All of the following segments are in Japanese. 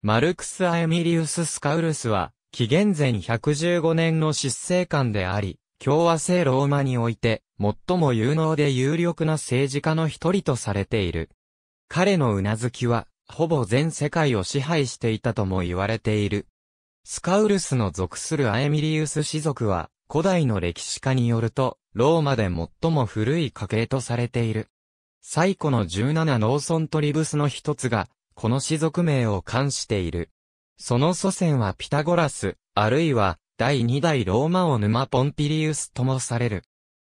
マルクス・アエミリウス・スカウルスは、紀元前115年の執政官であり、共和制ローマにおいて、最も有能で有力な政治家の一人とされている。彼のうなずきは、ほぼ全世界を支配していたとも言われている。スカウルスの属するアエミリウス氏族は、古代の歴史家によると、ローマで最も古い家系とされている。最古の17農村トリブスの一つが、この氏族名を冠している。その祖先はピタゴラス、あるいは第二代ローマ王沼ポンピリウスともされる。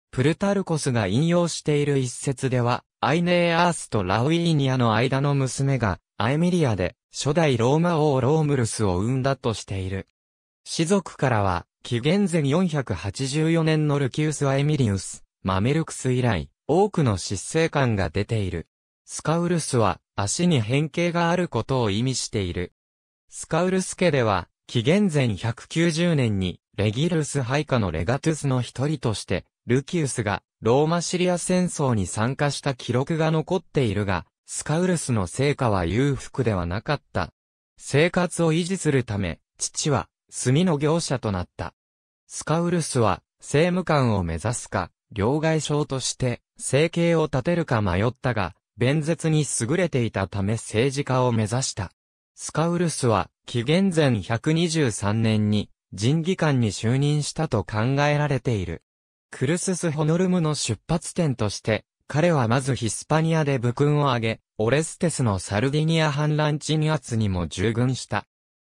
プルタルコスが引用している一説では、アイネーアースとラウィーニアの間の娘が、アエミリアで、初代ローマ王ロームルスを生んだとしている。氏族からは、紀元前484年のルキウス・アエミリウス、マメルクス以来、多くの失政官が出ている。スカウルスは足に変形があることを意味している。スカウルス家では、紀元前190年にレギルス配下のレガトゥスの一人として、ルキウスがローマシリア戦争に参加した記録が残っているが、スカウルスの成果は裕福ではなかった。生活を維持するため、父は炭の業者となった。スカウルスは政務官を目指すか、両外相として生計を立てるか迷ったが、弁舌に優れていたため政治家を目指した。スカウルスは、紀元前123年に、人技官に就任したと考えられている。クルスス・ホノルムの出発点として、彼はまずヒスパニアで武勲を挙げ、オレステスのサルディニア反乱鎮圧にも従軍した。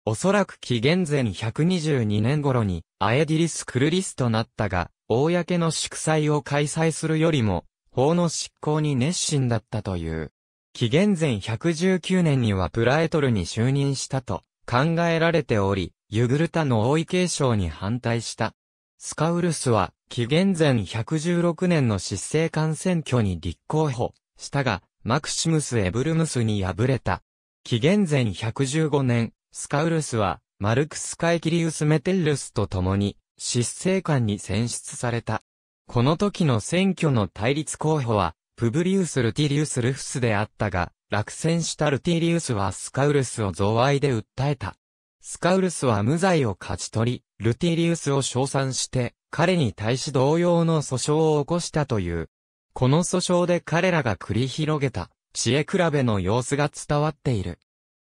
おそらく紀元前122年頃に、アエディリス・クルリスとなったが、公の祝祭を開催するよりも、法の執行に熱心だったという。紀元前119年にはプラエトルに就任したと考えられており、ユグルタの王位継承に反対した。スカウルスは紀元前116年の執政官選挙に立候補したが、マクシムス・エブルムスに敗れた。紀元前115年、スカウルスはマルクス・カイキリウス・メテルルスと共に執政官に選出された。この時の選挙の対立候補は、プブリウス・ルティリウス・ルフスであったが、落選したルティリウスはスカウルスを贈賄で訴えた。スカウルスは無罪を勝ち取り、ルティリウスを称賛して、彼に対し同様の訴訟を起こしたという。この訴訟で彼らが繰り広げた、知恵比べの様子が伝わっている。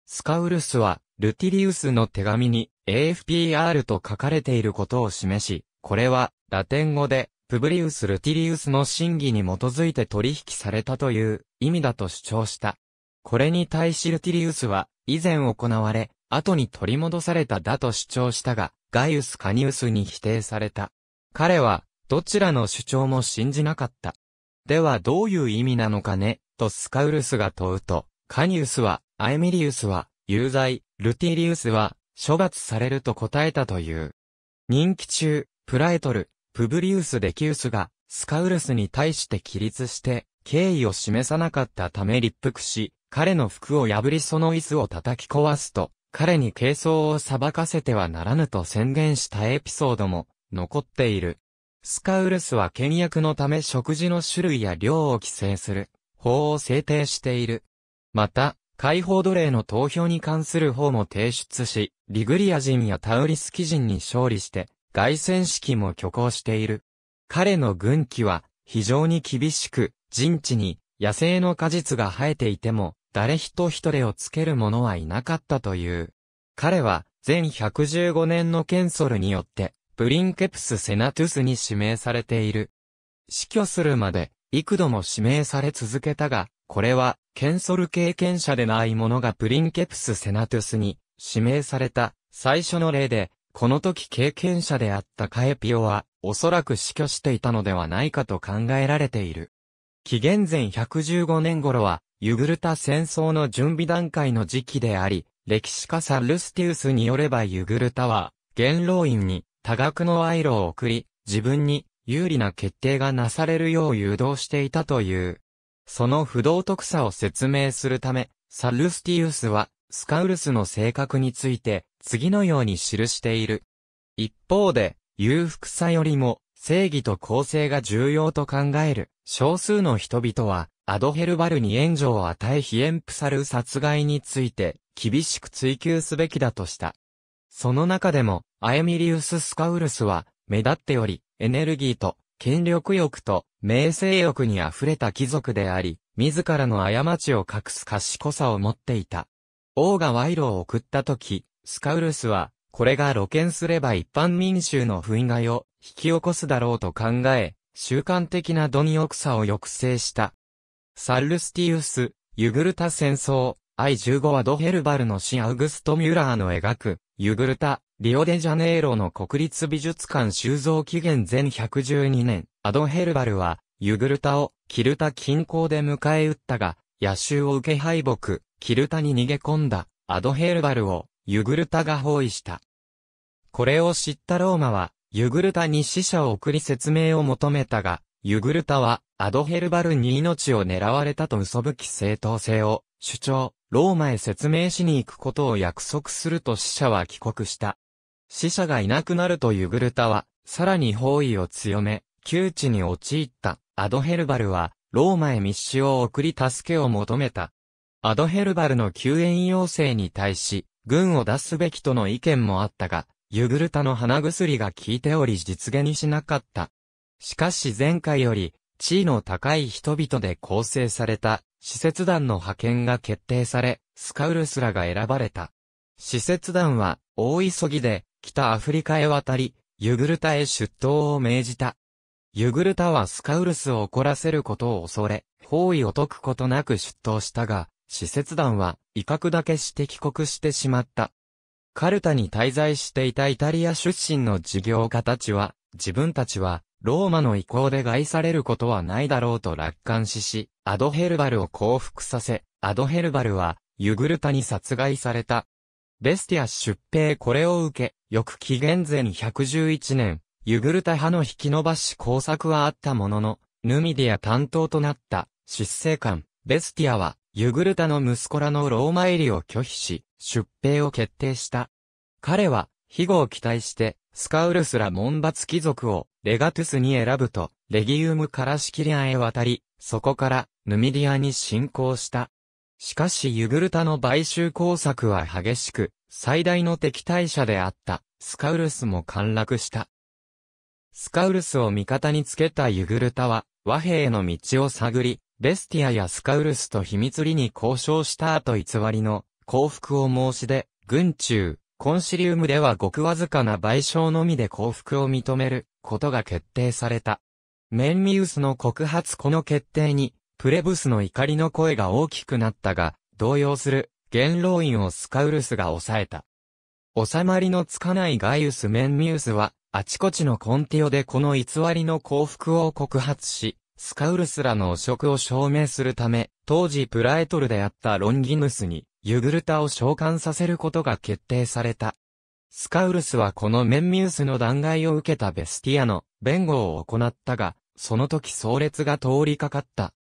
スカウルスは、ルティリウスの手紙に AFPR と書かれていることを示し、これは、ラテン語でプブリウス・ルティリウスの審議に基づいて取引されたという意味だと主張した。これに対しルティリウスは、以前行われ、後に取り戻されただと主張したが、ガイウス・カニウスに否定された。彼は、どちらの主張も信じなかった。ではどういう意味なのかね、とスカウルスが問うと、カニウスは、アエミリウスは、有罪、ルティリウスは、処罰されると答えたという。任期中、プライトル、プブリウス・デキウスが、スカウルスに対して起立して、敬意を示さなかったため立腹し、彼の服を破りその椅子を叩き壊すと、彼に軽装を裁かせてはならぬと宣言したエピソードも残っている。スカウルスは倹約のため食事の種類や量を規制する法を制定している。また、解放奴隷の投票に関する法も提出し、リグリア人やタウリスキ人に勝利して、凱旋式も挙行している。彼の軍旗は非常に厳しく、陣地に野生の果実が生えていても、誰一人をつける者はいなかったという。彼は、全115年のケンソルによって、ブリンケプス・セナトゥスに指名されている。死去するまで、幾度も指名され続けたが、これは、ケンソル経験者でない者がプリンケプス・セナトゥスに指名された最初の例で、この時経験者であったカエピオは、おそらく死去していたのではないかと考えられている。紀元前115年頃は、ユグルタ戦争の準備段階の時期であり、歴史家サルスティウスによればユグルタは、元老院に多額の賄賂を送り、自分に有利な決定がなされるよう誘導していたという。その不道徳さを説明するため、サルスティウスは、スカウルスの性格について、次のように記している。一方で、裕福さよりも、正義と公正が重要と考える、少数の人々は、アドヘルバルに援助を与えヒエンプサル殺害について、厳しく追求すべきだとした。その中でも、アエミリウス・スカウルスは、目立っており、エネルギーと、権力欲と、名声欲に溢れた貴族であり、自らの過ちを隠す賢さを持っていた。王が賄賂を送った時、スカウルスは、これが露見すれば一般民衆の不意慨を引き起こすだろうと考え、習慣的な貪欲さを抑制した。サルスティウス、ユグルタ戦争、I15 はドヘルバルのシアウグスト・ミュラーの描く、ユグルタ、リオデジャネイロの国立美術館収蔵期限前112年、アドヘルバルは、ユグルタを、キルタ近郊で迎え撃ったが、野襲を受け敗北、キルタに逃げ込んだ、アドヘルバルを、ユグルタが包囲した。これを知ったローマは、ユグルタに死者を送り説明を求めたが、ユグルタは、アドヘルバルに命を狙われたと嘘吹き正当性を主張、ローマへ説明しに行くことを約束すると死者は帰国した。死者がいなくなるとユグルタは、さらに包囲を強め、窮地に陥ったアドヘルバルは、ローマへ密使を送り助けを求めた。アドヘルバルの救援要請に対し、軍を出すべきとの意見もあったが、ユグルタの鼻薬が効いており実現にしなかった。しかし前回より、地位の高い人々で構成された、施設団の派遣が決定され、スカウルスらが選ばれた。施設団は、大急ぎで、北アフリカへ渡り、ユグルタへ出頭を命じた。ユグルタはスカウルスを怒らせることを恐れ、包囲を解くことなく出頭したが、使節団は威嚇だけして帰国してしまった。カルタに滞在していたイタリア出身の事業家たちは、自分たちはローマの意向で害されることはないだろうと楽観視し、アドヘルバルを降伏させ、アドヘルバルはユグルタに殺害された。ベスティア出兵これを受け、翌紀元前111年、ユグルタ派の引き伸ばし工作はあったものの、ヌミディア担当となった、失政官、ベスティアは、ユグルタの息子らのローマ入りを拒否し、出兵を決定した。彼は、庇護を期待して、スカウルスら門閥貴族をレガトゥスに選ぶと、レギウムからシキリアへ渡り、そこからヌミディアに侵攻した。しかしユグルタの買収工作は激しく、最大の敵対者であったスカウルスも陥落した。スカウルスを味方につけたユグルタは、和平への道を探り、ベスティアやスカウルスと秘密裏に交渉した後偽りの降伏を申し出、軍中、コンシリウムではごくわずかな賠償のみで降伏を認めることが決定された。メンミウスの告発この決定に、プレブスの怒りの声が大きくなったが、動揺する元老院をスカウルスが抑えた。収まりのつかないガイウス・メンミウスは、あちこちのコンティオでこの偽りの降伏を告発し、スカウルスらの汚職を証明するため、当時プラエトルであったロンギヌスに、ユグルタを召喚させることが決定された。スカウルスはこのメンミウスの弾劾を受けたベスティアの弁護を行ったが、その時葬列が通りかかった。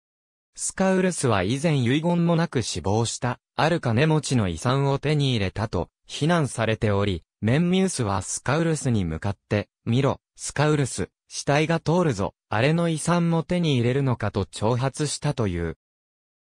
スカウルスは以前遺言もなく死亡した、ある金持ちの遺産を手に入れたと、非難されており、メンミウスはスカウルスに向かって、見ろ、スカウルス、死体が通るぞ、あれの遺産も手に入れるのかと挑発したという。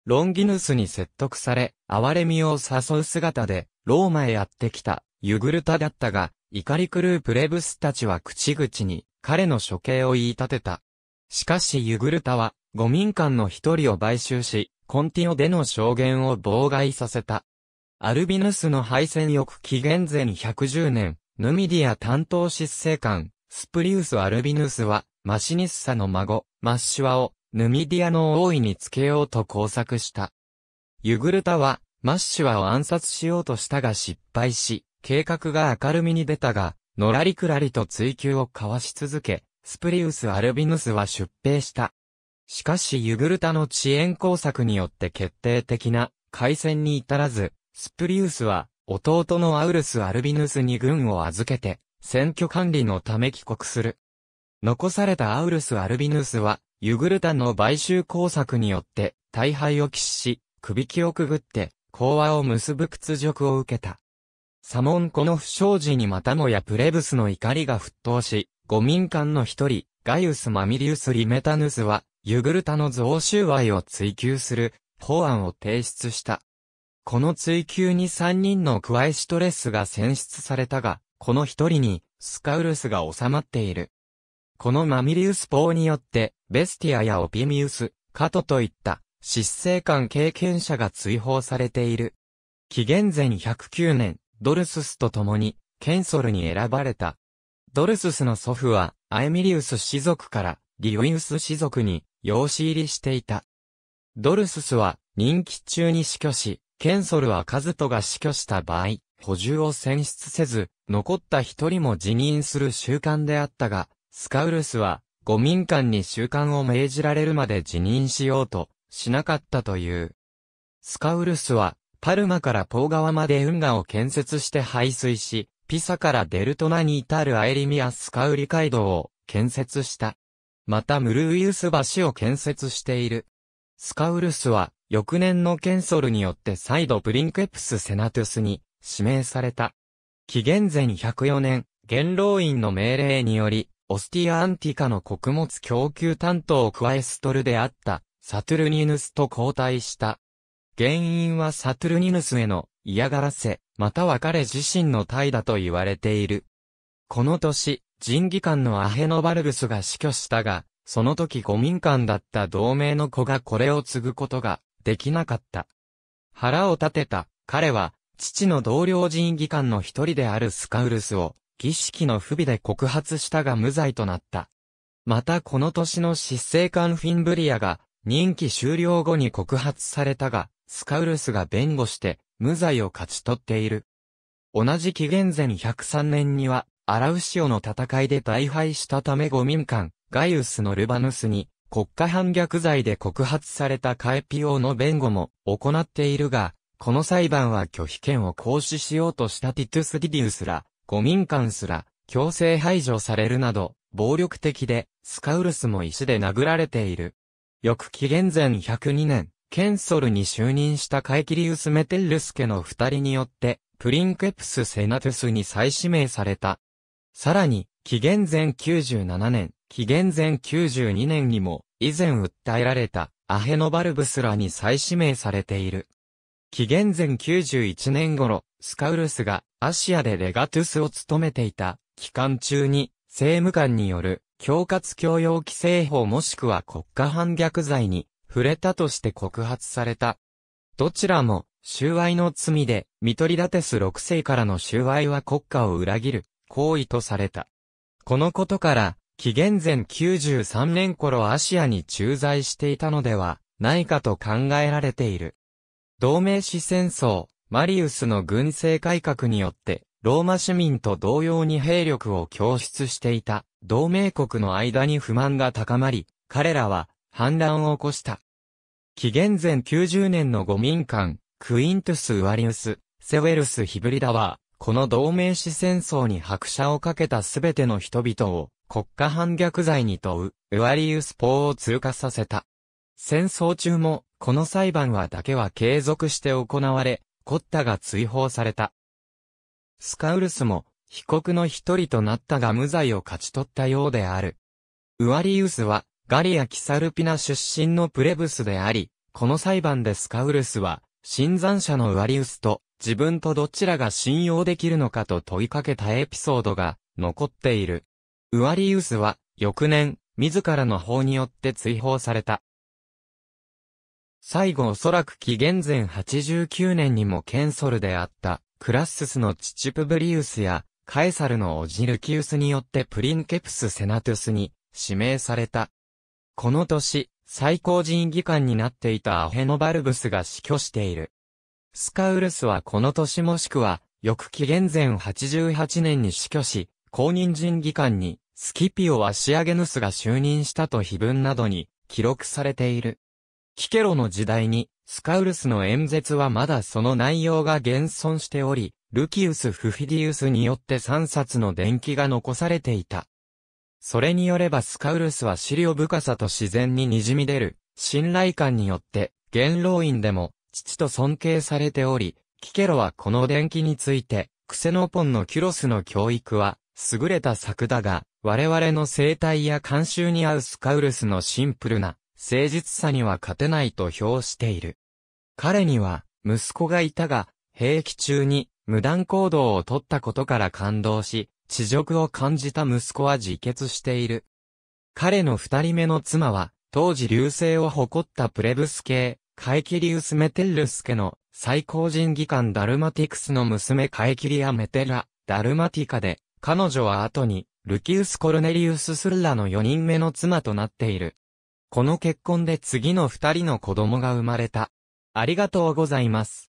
ロンギヌスに説得され、哀れみを誘う姿で、ローマへやってきた、ユグルタだったが、怒り狂うプレブスたちは口々に、彼の処刑を言い立てた。しかしユグルタは、五民間の一人を買収し、コンティオでの証言を妨害させた。アルビヌスの敗戦翌紀元前110年、ヌミディア担当執政官、スプリウス・アルビヌスは、マシニッサの孫、マッシュワを、ヌミディアの王位につけようと工作した。ユグルタは、マッシュワを暗殺しようとしたが失敗し、計画が明るみに出たが、のらりくらりと追求を交わし続け、スプリウス・アルビヌスは出兵した。しかしユグルタの遅延工作によって決定的な開戦に至らず、スプリウスは弟のアウルス・アルビヌスに軍を預けて、選挙管理のため帰国する。残されたアウルス・アルビヌスは、ユグルタの買収工作によって、大敗を喫し、首輝をくぐって、講和を結ぶ屈辱を受けた。サモンコの不祥事にまたもやプレブスの怒りが沸騰し、五民間の一人、ガイウス・マミリウス・リメタヌスは、ユグルタの増収賄を追求する法案を提出した。この追求に三人のクワイシトレスが選出されたが、この一人に、スカウルスが収まっている。このマミリウス法によって、ベスティアやオピミウス、カトといった、失政官経験者が追放されている。紀元前109年、ドルススと共に、ケンソルに選ばれた。ドルススの祖父は、アエミリウス氏族から、リウイウス氏族に、養子入りしていた。ドルススは、任期中に死去し、ケンソルはカズトが死去した場合、補充を選出せず、残った一人も辞任する習慣であったが、スカウルスは、五民間に習慣を命じられるまで辞任しようと、しなかったという。スカウルスは、パルマからポー川まで運河を建設して排水し、ピサからデルトナに至るアエリミアスカウリ街道を建設した。またムルウィウス橋を建設している。スカウルスは、翌年のケンソルによって再度プリンクエプスセナトゥスに指名された。紀元前104年、元老院の命令により、オスティア・アンティカの穀物供給担当クワエストルであった、サトゥルニヌスと交代した。原因はサトゥルニヌスへの嫌がらせ、または彼自身の怠だと言われている。この年、人技官のアヘノバルブスが死去したが、その時五民間だった同盟の子がこれを継ぐことができなかった。腹を立てた、彼は父の同僚人議官の一人であるスカウルスを、儀式の不備で告発したが無罪となった。またこの年の執政官フィンブリアが、任期終了後に告発されたが、スカウルスが弁護して、無罪を勝ち取っている。同じ紀元前103年には、アラウシオの戦いで大敗したため五民間、ガイウスのルバヌスに、国家反逆罪で告発されたカエピオの弁護も行っているが、この裁判は拒否権を行使しようとしたティトゥス・ディディウスら、5民間すら、強制排除されるなど、暴力的で、スカウルスも石で殴られている。翌紀元前102年、ケンソルに就任したカイキリウス・メテルス家の二人によって、プリンクエプス・セナトゥスに再指名された。さらに、紀元前97年、紀元前92年にも、以前訴えられた、アヘノバルブスらに再指名されている。紀元前91年頃、スカウルスがアシアでレガトゥスを務めていた期間中に、政務官による恐喝強要規制法もしくは国家反逆罪に触れたとして告発された。どちらも、収賄の罪で、ミトリダテス6世からの収賄は国家を裏切る行為とされた。このことから、紀元前93年頃アシアに駐在していたのではないかと考えられている。同盟史戦争、マリウスの軍政改革によって、ローマ市民と同様に兵力を供出していた同盟国の間に不満が高まり、彼らは反乱を起こした。紀元前90年の五民間、クイントゥス・ウアリウス、セウェルス・ヒブリダは、この同盟史戦争に拍車をかけたすべての人々を国家反逆罪に問う、ウアリウス法を通過させた。戦争中もこの裁判はだけは継続して行われ、コッタが追放された。スカウルスも、被告の一人となったが無罪を勝ち取ったようである。ウアリウスは、ガリア・キサルピナ出身のプレブスであり、この裁判でスカウルスは、新参者のウアリウスと、自分とどちらが信用できるのかと問いかけたエピソードが、残っている。ウアリウスは、翌年、自らの法によって追放された。最後おそらく紀元前89年にもケンソルであったクラッススのチチプブリウスやカエサルのオジルキウスによってプリンケプス・セナトゥスに指名された。この年、最高人議官になっていたアヘノバルブスが死去している。スカウルスはこの年もしくは、翌紀元前88年に死去し、公認人議官にスキピオ・アシアゲヌスが就任したと碑文などに記録されている。キケロの時代に、スカウルスの演説はまだその内容が現存しており、ルキウス・フフィディウスによって3冊の伝記が残されていた。それによればスカウルスは資料深さと自然に滲み出る、信頼感によって、元老院でも、父と尊敬されており、キケロはこの伝記について、クセノポンのキュロスの教育は、優れた作だが、我々の生態や慣習に合うスカウルスのシンプルな、誠実さには勝てないと評している。彼には、息子がいたが、兵役中に、無断行動をとったことから感動し、恥辱を感じた息子は自決している。彼の二人目の妻は、当時流星を誇ったプレブス系、カイキリウス・メテルス家の最高人技官ダルマティクスの娘カイキリア・メテラ、ダルマティカで、彼女は後に、ルキウス・コルネリウス・スルラの四人目の妻となっている。この結婚で次の二人の子供が生まれた。ありがとうございます。